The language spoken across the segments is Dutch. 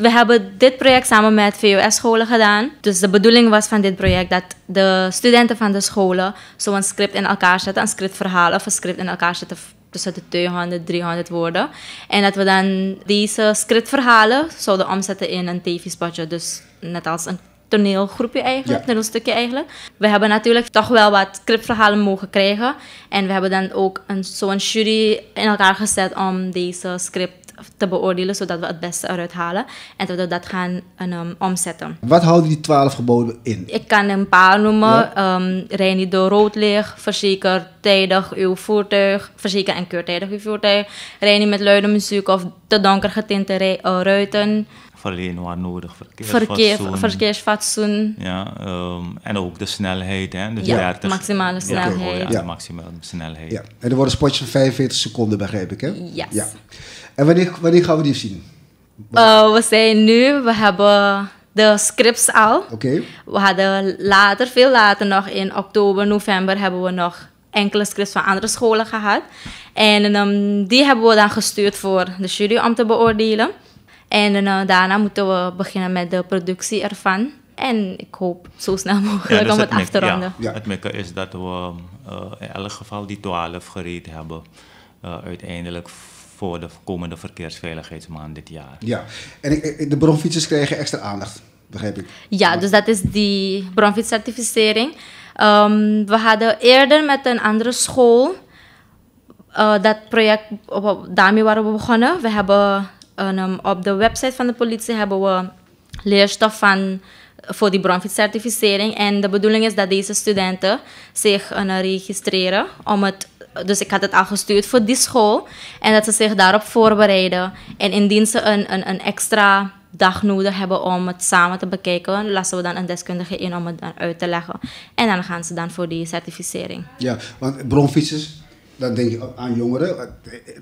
we hebben dit project samen met VOS-scholen gedaan. Dus de bedoeling was van dit project dat de studenten van de scholen zo'n script in elkaar zetten, een scriptverhaal of een script in elkaar zetten tussen de 200, 300 woorden. En dat we dan deze scriptverhalen zouden omzetten in een TV-spotje. Dus net als een toneelgroepje eigenlijk, een toneelstukje eigenlijk. We hebben natuurlijk toch wel wat scriptverhalen mogen krijgen. En we hebben dan ook zo'n jury in elkaar gezet om deze script te beoordelen, zodat we het beste eruit halen en dat we dat gaan ehm, omzetten. Wat houden die twaalf geboden in? Ik kan een paar noemen. Ja. Ehm, rij niet door rood licht, verzeker tijdig uw voertuig, verzeker en keur tijdig uw voertuig. Rij niet met luide muziek of te donker getinte eh, ruiten. Verleen waar nodig, verkeersfatsoen. verkeersfatsoen. Ja, ehm, en ook de snelheid. Hè? Dus ja, dus- maximale snelheid. Ja, ja. de maximale snelheid. Ja. En er worden spotjes van 45 seconden, begrijp ik, hè? Ja. En wanneer, gaan we die zien? Eh, we zijn nu, we hebben de scripts al. We hadden later, veel later nog in oktober, november hebben we nog enkele scripts van andere scholen gehad. En ehm, die hebben we dan gestuurd voor de jury om te beoordelen. En eh, daarna moeten we beginnen met de productie ervan. En ik hoop zo snel mogelijk dus om het, af te ronden. Ja, Het mikken is dat we eh, in elk geval die 12 gereed hebben. uiteindelijk voor de komende verkeersveiligheidsmaand dit jaar. Ja, en de bronfietsers krijgen extra aandacht, begrijp ik. Ja, dus dat is die bronfietscertificering. Ehm, we hadden eerder met een andere school eh, dat project, daarmee waren we begonnen. We hebben ehm, op de website van de politie hebben we leerstof van voor die bronfietscertificering. En de bedoeling is dat deze studenten zich uh, registreren om het dus ik had het al gestuurd voor die school. En dat ze zich daarop voorbereiden. En indien ze een, een, een extra dag nodig hebben om het samen te bekijken, lassen we dan een deskundige in om het uit te leggen. En dan gaan ze dan voor die certificering. Ja, want bronfietsers, dan denk je aan jongeren.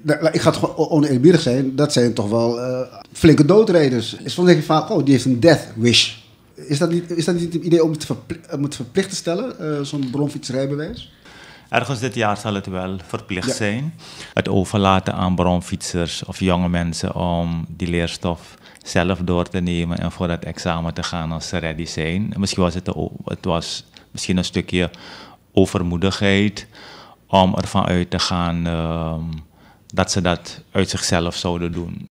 Eh, ik ga het gewoon oneerbiedig zijn, dat zijn toch wel eh, flinke doodreders. Soms denk je vaak, oh, die heeft een death wish. Is dat niet, is dat niet het idee om het, verplicht, te stellen, eh, zo'n bronfietsrijbewijs? Ergens dit jaar zal het wel verplicht zijn. Het overlaten aan bronfietsers of jonge mensen om die leerstof zelf door te nemen en voor het examen te gaan als ze ready zijn. Misschien was het, het was misschien een stukje overmoedigheid om ervan uit te gaan ehm, dat ze dat uit zichzelf zouden doen.